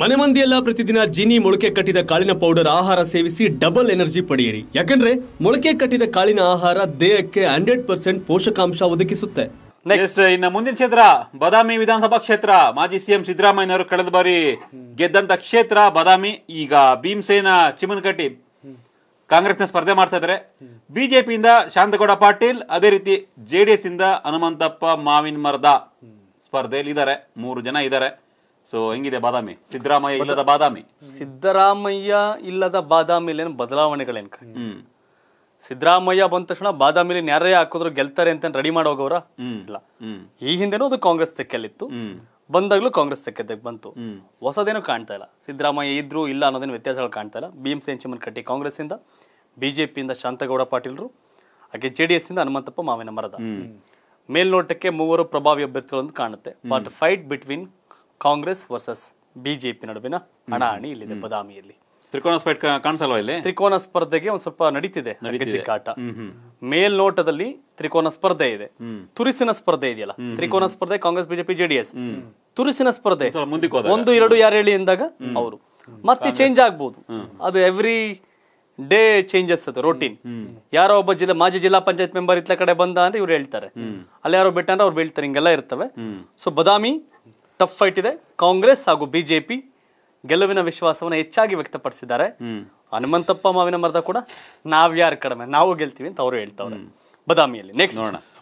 ಮನೆ ಮಂದಿಯೆಲ್ಲ ಪ್ರತಿದಿನ ಜೀನಿ ಮೊಳಕೆ ಕಟ್ಟಿದ ಕಾಳಿನ ಪೌಡರ್ ಆಹಾರ ಸೇವಿಸಿ ಡಬಲ್ ಎನರ್ಜಿ ಪಡೆಯಿರಿ ಯಾಕಂದ್ರೆ ಮೊಳಕೆ ಕಟ್ಟಿದ ಕಾಳಿನ ಆಹಾರ ದೇಹಕ್ಕೆ ಹಂಡ್ರೆಡ್ ಪರ್ಸೆಂಟ್ ಪೋಷಕಾಂಶ ಒದಗಿಸುತ್ತೆ ನೆಕ್ಸ್ಟ್ ಇನ್ನ ಮುಂದಿನ ಕ್ಷೇತ್ರ ಬದಾಮಿ ವಿಧಾನಸಭಾ ಕ್ಷೇತ್ರ ಮಾಜಿ ಸಿಎಂ ಅವರು ಕಳೆದ ಬಾರಿ ಗೆದ್ದಂತ ಕ್ಷೇತ್ರ ಬದಾಮಿ ಈಗ ಭೀಮಸೇನ ಚಿಮನ್ಕಟ್ಟಿ ಕಾಂಗ್ರೆಸ್ನ ಸ್ಪರ್ಧೆ ಮಾಡ್ತಾ ಇದ್ದಾರೆ ಬಿಜೆಪಿಯಿಂದ ಶಾಂತಗೌಡ ಪಾಟೀಲ್ ಅದೇ ರೀತಿ ಜೆಡಿಎಸ್ ಇಂದ ಹನುಮಂತಪ್ಪ ಮಾವಿನ ಮರದ ಸ್ಪರ್ಧೆಯಲ್ಲಿ ಇದ್ದಾರೆ ಮೂರು ಜನ ಇದ್ದಾರೆ ಸೊ ಹೆಂಗಿದೆ ಬಾದಾಮಿ ಸಿದ್ದರಾಮಯ್ಯ ಇಲ್ಲದ ಬಾದಾಮಿ ಸಿದ್ದರಾಮಯ್ಯ ಇಲ್ಲದ ಬಾದಾಮಿಲೇನು ಬದಲಾವಣೆಗಳೇನು ಹ್ಮ್ ಸಿದ್ದರಾಮಯ್ಯ ಬಂದ ತಕ್ಷಣ ಬಾದಾಮಿಲಿ ನ್ಯಾರಯ್ಯ ಹಾಕಿದ್ರು ಗೆಲ್ತಾರೆ ಅಂತ ರೆಡಿ ಮಾಡಿ ಇಲ್ಲ ಈ ಹಿಂದೆನೂ ಅದು ಕಾಂಗ್ರೆಸ್ ತೆಕ್ಕಲ್ಲಿತ್ತು ಬಂದಾಗ್ಲೂ ಕಾಂಗ್ರೆಸ್ ತೆಕ್ಕದ ಬಂತು ಹೊಸದೇನು ಕಾಣ್ತಾ ಇಲ್ಲ ಸಿದ್ದರಾಮಯ್ಯ ಇದ್ರು ಇಲ್ಲ ಅನ್ನೋದೇನು ವ್ಯತ್ಯಾಸಗಳು ಕಾಣ್ತಾ ಇಲ್ಲ ಭೀಮ್ ಸೇನ್ ಚಿಮನ್ ಕಟ್ಟಿ ಕಾಂಗ್ರೆಸ್ ಇಂದ ಬಿಜೆಪಿಯಿಂದ ಶಾಂತಗೌಡ ಪಾಟೀಲ್ರು ಹಾಗೆ ಜೆ ಡಿ ಎಸ್ ಇಂದ ಹನುಮಂತಪ್ಪ ಮಾವಿನ ಮರದ ಮೇಲ್ನೋಟಕ್ಕೆ ಮೂವರು ಪ್ರಭಾವಿ ಅಭ್ಯರ್ಥಿಗಳು ಕಾಣುತ್ತೆ but fight between Congress versus BJP ನಡುವಿನ ಹಣಾಹಣಿ ಇಲ್ಲಿದೆ ಬದಾಮಿಯಲ್ಲಿ ತ್ರಿಕೋನ ಸ್ಪರ್ಧೆ ಕಾಣಿಸಲ್ವಾ ಇಲ್ಲಿ ತ್ರಿಕೋನ ಸ್ಪರ್ಧೆಗೆ ಒಂದ್ ಸ್ವಲ್ಪ ನಡೀತಿದೆ ಮೇಲ್ನೋಟದಲ್ಲಿ ತ್ರಿಕೋನ ಸ್ಪರ್ಧೆ ಇದೆ ತುರಿಸಿನ ಸ್ಪರ್ಧೆ ಇದೆಯಲ್ಲ ತ್ರಿಕೋನ ಸ್ಪರ್ಧೆ ಕಾಂಗ್ರೆಸ್ ಬಿಜೆಪಿ ಜೆಡಿಎಸ್ ತುರಿಸಿನ ಸ್ಪರ್ಧೆ ಒಂದು ಎರಡು ಯಾರು ಹೇಳಿ ಎಂದಾಗ ಅವರು ಮತ್ತೆ ಚೇಂಜ್ ಆಗ್ಬಹುದು ಅದು ಎವ್ರಿ ಡೇ ಚೇಂಜಸ್ ಅದು ರೋಟೀನ್ ಯಾರೋ ಒಬ್ಬ ಜಿಲ್ಲಾ ಮಾಜಿ ಜಿಲ್ಲಾ ಪಂಚಾಯತ್ ಮೆಂಬರ್ ಇತ್ತ ಕಡೆ ಬಂದ ಅಂದ್ರೆ ಇವ್ರು ಹೇಳ್ತಾರೆ ಅಲ್ಲಿ ಯಾರೋ ಬೆಟ್ಟ ಅಂದ್ರೆ ಅವ್ರು ಬೀಳ್ತಾರೆ ಹಿಂಗೆಲ್ಲ ಇರ್ತವೆ ಸೊ ಬದಾಮಿ ಟಫ್ ಫೈಟ್ ಇದೆ ಕಾಂಗ್ರೆಸ್ ಹಾಗೂ ಬಿಜೆಪಿ ಗೆಲುವಿನ ವಿಶ್ವಾಸವನ್ನು ಹೆಚ್ಚಾಗಿ ವ್ಯಕ್ತಪಡಿಸಿದ್ದಾರೆ ಹನುಮಂತಪ್ಪ ಮಾವಿನ ಮರದ ಕೂಡ ನಾವ್ ಯಾರು ಕಡಿಮೆ ನಾವು ಗೆಲ್ತೀವಿ ಅಂತ ಅವರು ಹೇಳ್ತಾವ್ರೆ ಬದಾಮಿಯಲ್ಲಿ ನೆಕ್ಸ್ಟ್